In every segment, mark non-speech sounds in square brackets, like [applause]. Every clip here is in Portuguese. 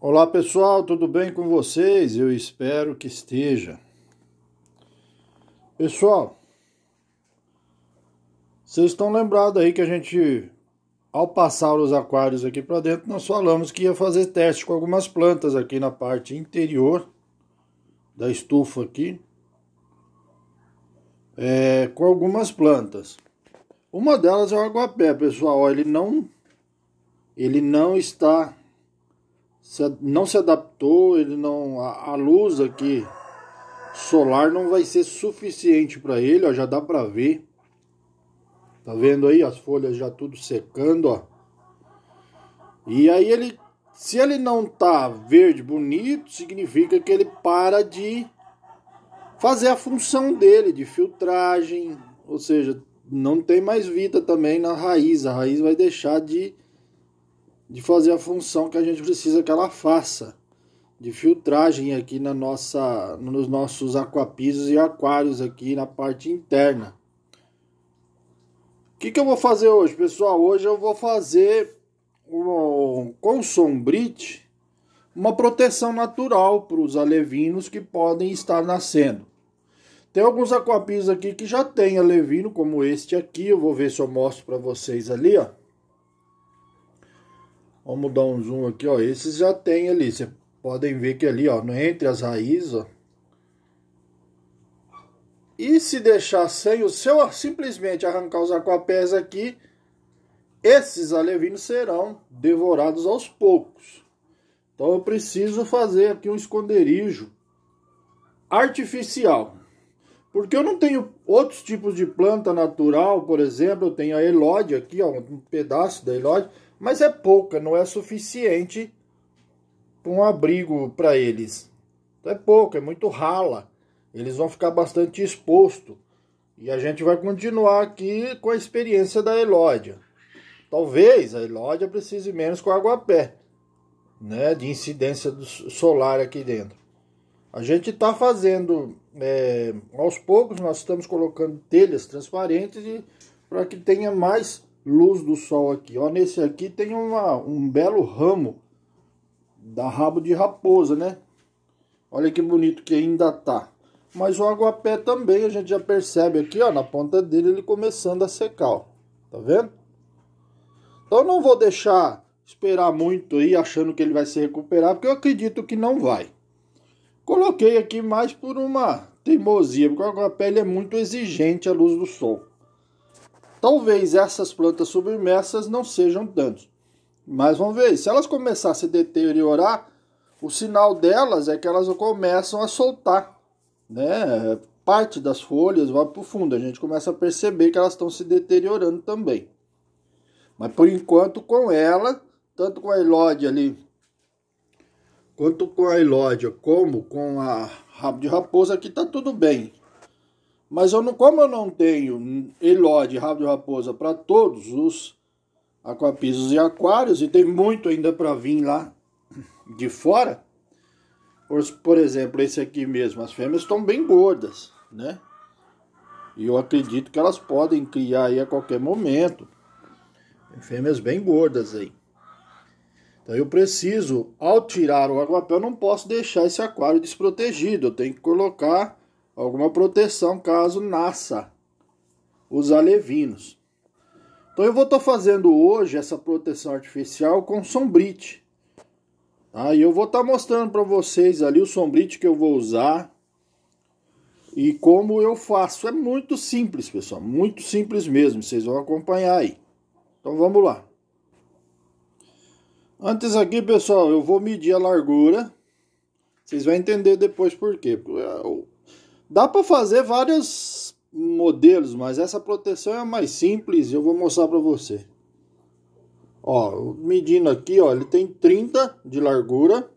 Olá pessoal, tudo bem com vocês? Eu espero que esteja. Pessoal, vocês estão lembrados aí que a gente, ao passar os aquários aqui para dentro, nós falamos que ia fazer teste com algumas plantas aqui na parte interior da estufa aqui, é, com algumas plantas. Uma delas é o aguapé, pessoal. Ele não, ele não está se, não se adaptou, ele não a, a, luz aqui solar não vai ser suficiente para ele, ó, já dá para ver. Tá vendo aí as folhas já tudo secando, ó. E aí ele se ele não tá verde bonito, significa que ele para de fazer a função dele de filtragem, ou seja, não tem mais vida também na raiz, a raiz vai deixar de de fazer a função que a gente precisa que ela faça de filtragem aqui na nossa nos nossos aquapisos e aquários aqui na parte interna. O que, que eu vou fazer hoje, pessoal? Hoje eu vou fazer um, com sombrite uma proteção natural para os alevinos que podem estar nascendo. Tem alguns aquapisos aqui que já tem alevino, como este aqui. Eu vou ver se eu mostro para vocês ali, ó. Vamos dar um zoom aqui, ó. Esses já tem ali. Vocês podem ver que ali, ó, é entre as raízes, ó. E se deixar sem o seu, simplesmente arrancar os aquapés aqui, esses alevinos serão devorados aos poucos. Então eu preciso fazer aqui um esconderijo artificial. Porque eu não tenho outros tipos de planta natural, por exemplo, eu tenho a elódia aqui, ó, um pedaço da elódia mas é pouca, não é suficiente para um abrigo para eles. Então é pouca, é muito rala. Eles vão ficar bastante expostos. E a gente vai continuar aqui com a experiência da Elódia. Talvez a Elódia precise menos com água a pé, né, de incidência solar aqui dentro. A gente está fazendo, é, aos poucos, nós estamos colocando telhas transparentes para que tenha mais luz do sol aqui. Ó, nesse aqui tem uma, um belo ramo da rabo de raposa, né? Olha que bonito que ainda tá. Mas o aguapé também a gente já percebe aqui, ó, na ponta dele ele começando a secar, ó. Tá vendo? Então não vou deixar esperar muito aí achando que ele vai se recuperar, porque eu acredito que não vai. Coloquei aqui mais por uma teimosia, porque o aguapé é muito exigente à luz do sol. Talvez essas plantas submersas não sejam tantos. Mas vamos ver, se elas começarem a se deteriorar, o sinal delas é que elas começam a soltar, né? Parte das folhas vai para o fundo, a gente começa a perceber que elas estão se deteriorando também. Mas por enquanto, com ela, tanto com a Elódia ali, quanto com a ilódia, como com a rabo de raposa, aqui tá tudo bem. Mas eu não, como eu não tenho Elode, Rabo de Raposa para todos os aquapisos e aquários, e tem muito ainda para vir lá de fora, por, por exemplo, esse aqui mesmo, as fêmeas estão bem gordas, né? E eu acredito que elas podem criar aí a qualquer momento. Tem fêmeas bem gordas aí. Então eu preciso, ao tirar o aguapé, eu não posso deixar esse aquário desprotegido. Eu tenho que colocar alguma proteção caso nasça os alevinos. Então eu vou estar fazendo hoje essa proteção artificial com sombrite. aí tá? eu vou estar mostrando para vocês ali o sombrite que eu vou usar e como eu faço. É muito simples, pessoal, muito simples mesmo. Vocês vão acompanhar aí. Então vamos lá. Antes aqui, pessoal, eu vou medir a largura. Vocês vão entender depois por quê. Dá para fazer vários modelos, mas essa proteção é mais simples e eu vou mostrar para você. Ó, medindo aqui, ó, ele tem 30 de largura.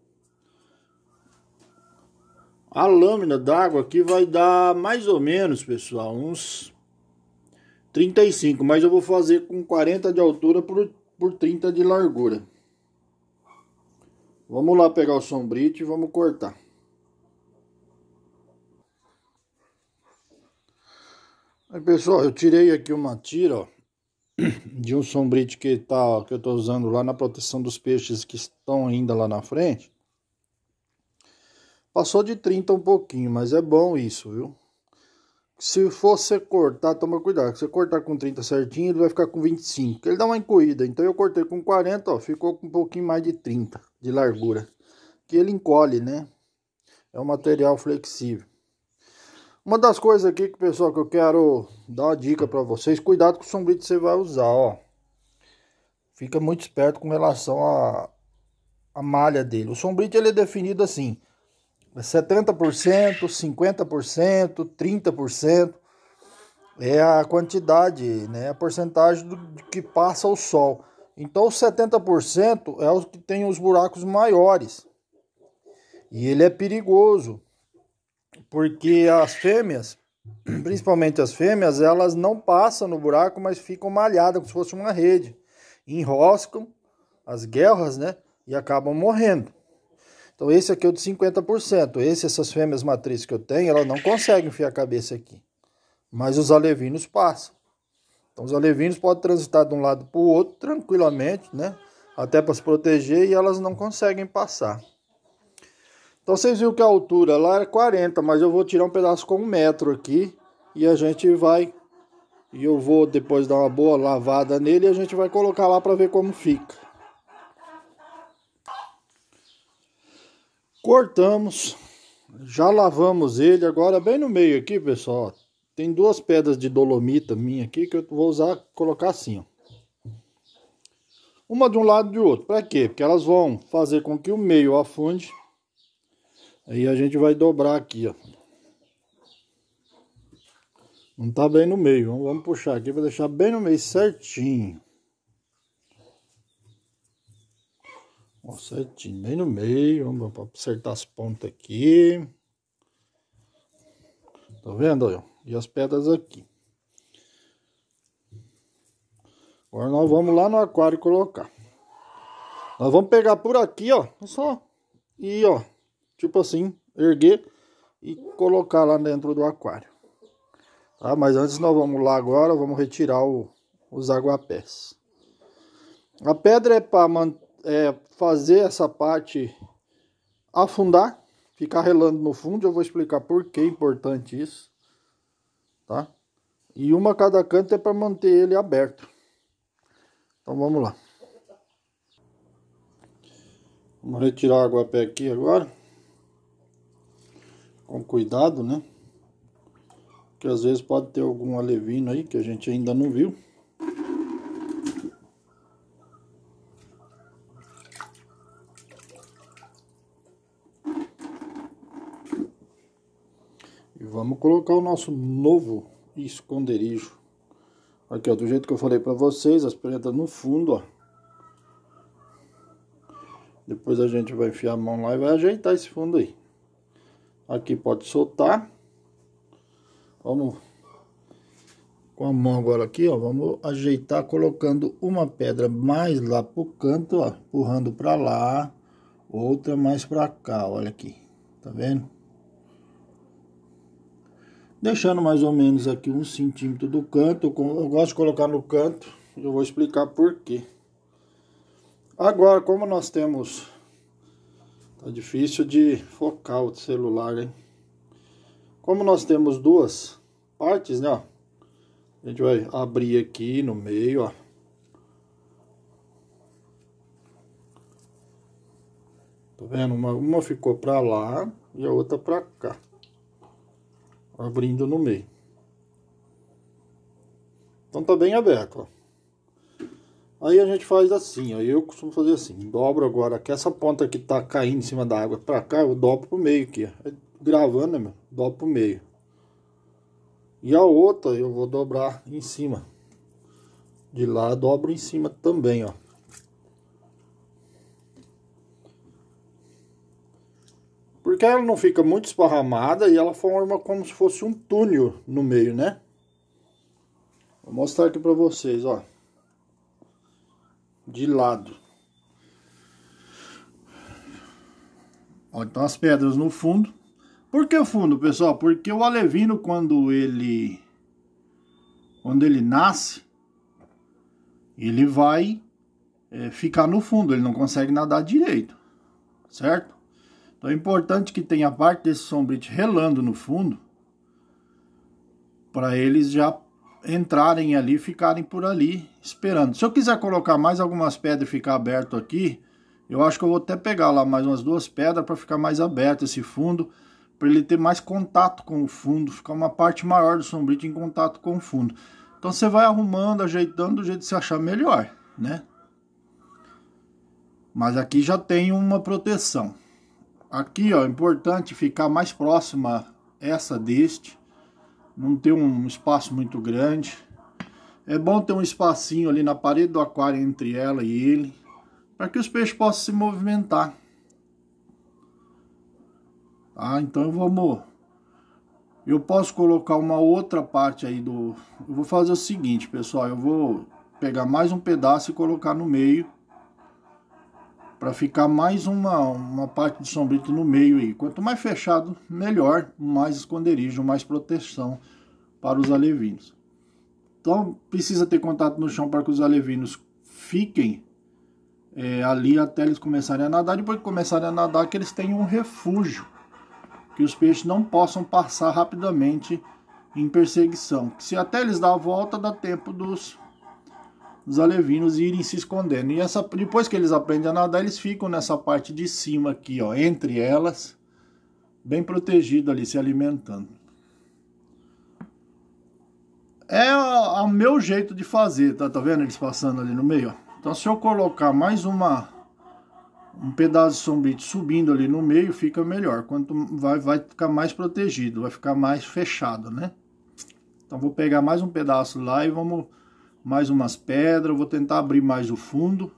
A lâmina d'água aqui vai dar mais ou menos, pessoal, uns 35, mas eu vou fazer com 40 de altura por, por 30 de largura. Vamos lá pegar o sombrite e vamos cortar. Aí, pessoal, eu tirei aqui uma tira ó, [clears throat] de um sombrite que, tá, ó, que eu tô usando lá na proteção dos peixes que estão ainda lá na frente. Passou de 30 um pouquinho, mas é bom isso, viu? Se você cortar, toma cuidado. Se você cortar com 30 certinho, ele vai ficar com 25. Ele dá uma encolhida. Então eu cortei com 40, ó, ficou com um pouquinho mais de 30 de largura. Que ele encolhe, né? É um material flexível. Uma das coisas aqui que pessoal que eu quero dar uma dica para vocês, cuidado com o sombrio que você vai usar, ó. Fica muito esperto com relação à a, a, malha dele. O sombrite ele é definido assim: 70%, 50%, 30% é a quantidade, né, a porcentagem do, que passa o sol. Então, 70% é o que tem os buracos maiores. E ele é perigoso porque as fêmeas, [clears throat] principalmente as fêmeas, elas não passam no buraco, mas ficam malhadas como se fosse uma rede. Enroscam as guerras, né? E acabam morrendo. Então esse aqui é o de 50%. Esse, essas fêmeas matrizes que eu tenho, elas não conseguem enfiar a cabeça aqui. Mas os alevinos passam. Então os alevinos podem transitar de um lado para o outro tranquilamente, né? Até para se proteger e elas não conseguem passar. Então vocês viram que a altura lá é era 40, mas eu vou tirar um pedaço com um metro aqui e a gente vai e eu vou depois dar uma boa lavada nele e a gente vai colocar lá para ver como fica. Cortamos, já lavamos ele, agora bem no meio aqui, pessoal, tem duas pedras de dolomita minha aqui que eu vou usar, colocar assim, ó. Uma de um lado e do outro, para quê? Porque elas vão fazer com que o meio afunde Aí a gente vai dobrar aqui, ó. Não tá bem no meio. Vamos puxar aqui para deixar bem no meio certinho. Ó, certinho, bem no meio. Vamos acertar as pontas aqui. Tá vendo ó? E as pedras aqui. Agora nós vamos lá no aquário colocar. Nós vamos pegar por aqui, ó. Só. E, ó tipo assim, erguer e colocar lá dentro do aquário. Tá? Mas antes nós vamos lá agora, vamos retirar o, os aguapés. A pedra é para é, fazer essa parte afundar, ficar relando no fundo. Eu vou explicar por que é importante isso. Tá? E uma cada canto é para manter ele aberto. Então vamos lá. Vamos retirar o aguapé aqui agora cuidado, né? Que às vezes pode ter algum alevino aí que a gente ainda não viu. E vamos colocar o nosso novo esconderijo. Aqui, ó, do jeito que eu falei para vocês, as pretas no fundo, ó. Depois a gente vai enfiar a mão lá e vai ajeitar esse fundo aí. Aqui pode soltar. Vamos com a mão agora aqui, ó, vamos ajeitar colocando uma pedra mais lá pro canto, ó, empurrando para lá, outra mais para cá, olha aqui. Tá vendo? Deixando mais ou menos aqui um centímetro do canto, eu gosto de colocar no canto, eu vou explicar por quê. Agora, como nós temos Tá difícil de focar o celular, hein? Como nós temos duas partes, né? Ó, a gente vai abrir aqui no meio, ó. Tá vendo? Uma, uma ficou pra lá e a outra pra cá. Abrindo no meio. Então tá bem aberto, ó. Aí a gente faz assim, aí eu costumo fazer assim, dobro agora que essa ponta que tá caindo em cima da água pra cá, eu dobro pro meio aqui, gravando, né, meu, dobro pro meio. E a outra eu vou dobrar em cima. De lá dobro em cima também, ó. Porque ela não fica muito esparramada e ela forma como se fosse um túnel no meio, né? Vou mostrar aqui pra vocês, ó de lado. Olha então as pedras no fundo. Por que o fundo, pessoal? Porque o alevino, quando ele, quando ele nasce, ele vai é, ficar no fundo, ele não consegue nadar direito, certo? Então é importante que tenha parte desse sombrite relando no fundo, para eles já entrarem ali e ficarem por ali esperando. Se eu quiser colocar mais algumas pedras e ficar aberto aqui, eu acho que eu vou até pegar lá mais umas duas pedras para ficar mais aberto esse fundo, para ele ter mais contato com o fundo, ficar uma parte maior do sombrite em contato com o fundo. Então você vai arrumando, ajeitando do jeito que você achar melhor, né? Mas aqui já tem uma proteção. Aqui, ó, é importante ficar mais próxima essa deste, não ter um espaço muito grande. É bom ter um espacinho ali na parede do aquário entre ela e ele, para que os peixes possam se movimentar. Tá? Então vamos... Eu posso colocar uma outra parte aí do... Eu vou fazer o seguinte, pessoal, eu vou pegar mais um pedaço e colocar no meio para ficar mais uma, uma parte do sombrito no meio aí. Quanto mais fechado, melhor, mais esconderijo, mais proteção para os alevinos. Então precisa ter contato no chão para que os alevinos fiquem é, ali até eles começarem a nadar. Depois que começarem a nadar, que eles tenham um refúgio, que os peixes não possam passar rapidamente em perseguição. Se até eles dar a volta, dá tempo dos os alevinos irem se escondendo. E essa, depois que eles aprendem a nadar, eles ficam nessa parte de cima aqui, ó, entre elas, bem protegido ali, se alimentando. É o meu jeito de fazer, tá, tá vendo eles passando ali no meio? Ó. Então se eu colocar mais uma um pedaço de sombrite subindo ali no meio, fica melhor. Quanto vai, vai ficar mais protegido, vai ficar mais fechado, né? Então vou pegar mais um pedaço lá e vamos mais umas pedras, vou tentar abrir mais o fundo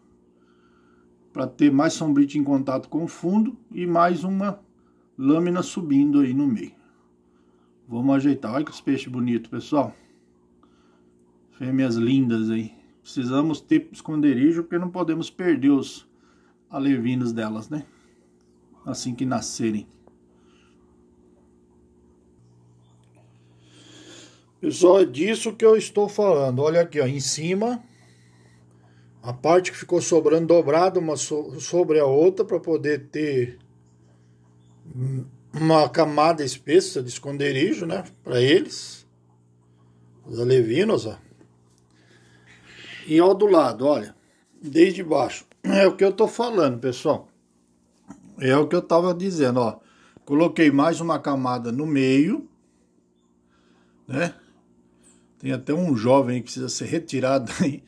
para ter mais sombrite em contato com o fundo e mais uma lâmina subindo aí no meio. Vamos ajeitar. Olha que os peixes bonitos, pessoal. Fêmeas lindas aí. Precisamos ter esconderijo porque não podemos perder os alevinos delas, né? Assim que nascerem. Só disso que eu estou falando. Olha aqui, ó, em cima, a parte que ficou sobrando dobrada uma so sobre a outra para poder ter uma camada espessa de esconderijo, né, para eles, os alevinos, ó. E ó do lado, olha, desde baixo. É o que eu estou falando, pessoal. É o que eu tava dizendo, ó. Coloquei mais uma camada no meio, né? Tem até um jovem que precisa ser retirado [laughs] aí,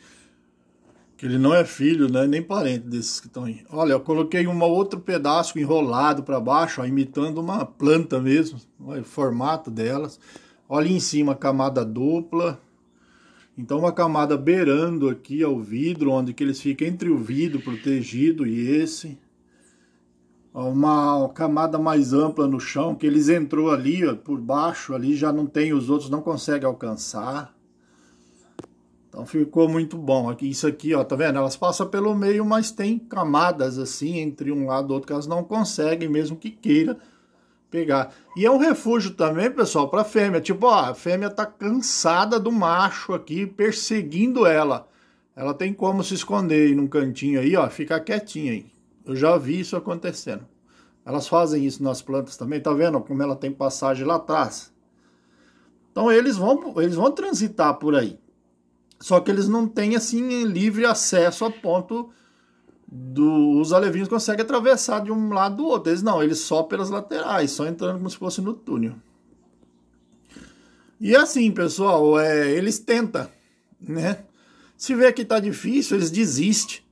que ele não é filho, né, nem parente desses que estão aí. Olha, eu coloquei um outro pedaço enrolado para baixo, ó, imitando uma planta mesmo, olha, o formato delas. Olha em cima, camada dupla. Então uma camada beirando aqui ao vidro, onde que eles ficam entre o vidro protegido e esse uma camada mais ampla no chão, que eles entrou ali ó, por baixo, ali já não tem, os outros não conseguem alcançar. Então ficou muito bom. Aqui, isso aqui, ó, tá vendo? Elas passam pelo meio, mas tem camadas assim entre um lado e outro que elas não conseguem, mesmo que queira pegar. E é um refúgio também, pessoal, para fêmea. Tipo, ó, a fêmea tá cansada do macho aqui perseguindo ela. Ela tem como se esconder aí num cantinho aí, ó, ficar quietinha aí. Eu já vi isso acontecendo. Elas fazem isso nas plantas também, tá vendo como ela tem passagem lá atrás? Então eles vão, eles vão transitar por aí. Só que eles não têm assim livre acesso a ponto do, os alevinos conseguem atravessar de um lado do outro. Eles não, eles só pelas laterais, só entrando como se fosse no túnel. E assim, pessoal, é, eles tentam, né? Se vê que tá difícil, eles desistem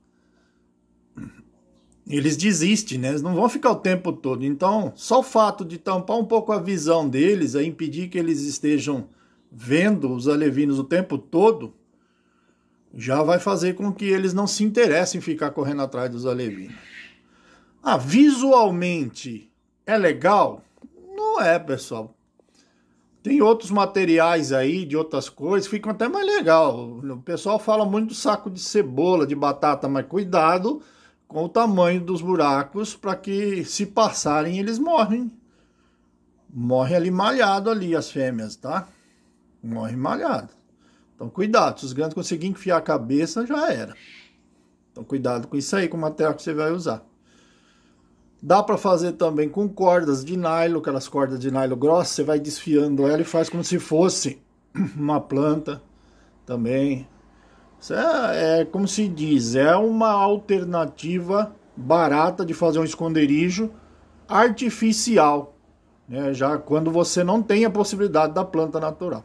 eles desistem, né? Eles não vão ficar o tempo todo. Então, só o fato de tampar um pouco a visão deles, a impedir que eles estejam vendo os alevinos o tempo todo, já vai fazer com que eles não se interessem em ficar correndo atrás dos alevinos. Ah, visualmente é legal? Não é, pessoal. Tem outros materiais aí de outras coisas, ficam até mais legal. O pessoal fala muito do saco de cebola, de batata, mas cuidado com o tamanho dos buracos para que se passarem eles morrem. Morre ali malhado ali as fêmeas, tá? Morre malhado. Então cuidado, se os grandes conseguirem enfiar a cabeça, já era. Então cuidado com isso aí, com o material que você vai usar. Dá para fazer também com cordas de nylon, aquelas cordas de nylon grossas, você vai desfiando ela e faz como se fosse uma planta também. Isso é, é como se diz, é uma alternativa barata de fazer um esconderijo artificial, né? já quando você não tem a possibilidade da planta natural.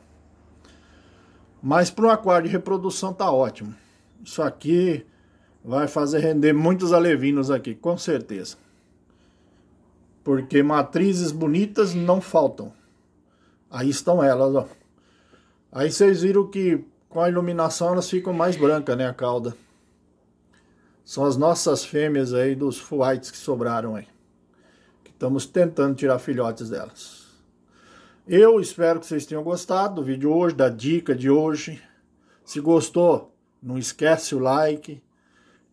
Mas para um aquário de reprodução tá ótimo. Isso aqui vai fazer render muitos alevinos aqui, com certeza. Porque matrizes bonitas não faltam. Aí estão elas, ó. Aí vocês viram que com a iluminação elas ficam mais brancas, né, a cauda. São as nossas fêmeas aí dos fuites que sobraram aí. Que estamos tentando tirar filhotes delas. Eu espero que vocês tenham gostado do vídeo hoje, da dica de hoje. Se gostou, não esquece o like.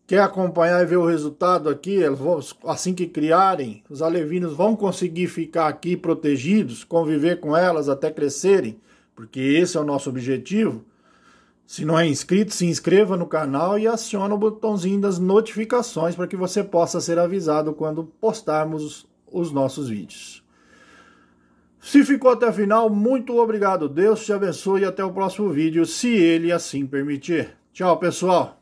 Quer acompanhar e ver o resultado aqui? Assim que criarem, os alevinos vão conseguir ficar aqui protegidos, conviver com elas até crescerem, porque esse é o nosso objetivo. Se não é inscrito, se inscreva no canal e acione o botãozinho das notificações para que você possa ser avisado quando postarmos os nossos vídeos. Se ficou até o final, muito obrigado. Deus te abençoe e até o próximo vídeo, se ele assim permitir. Tchau, pessoal!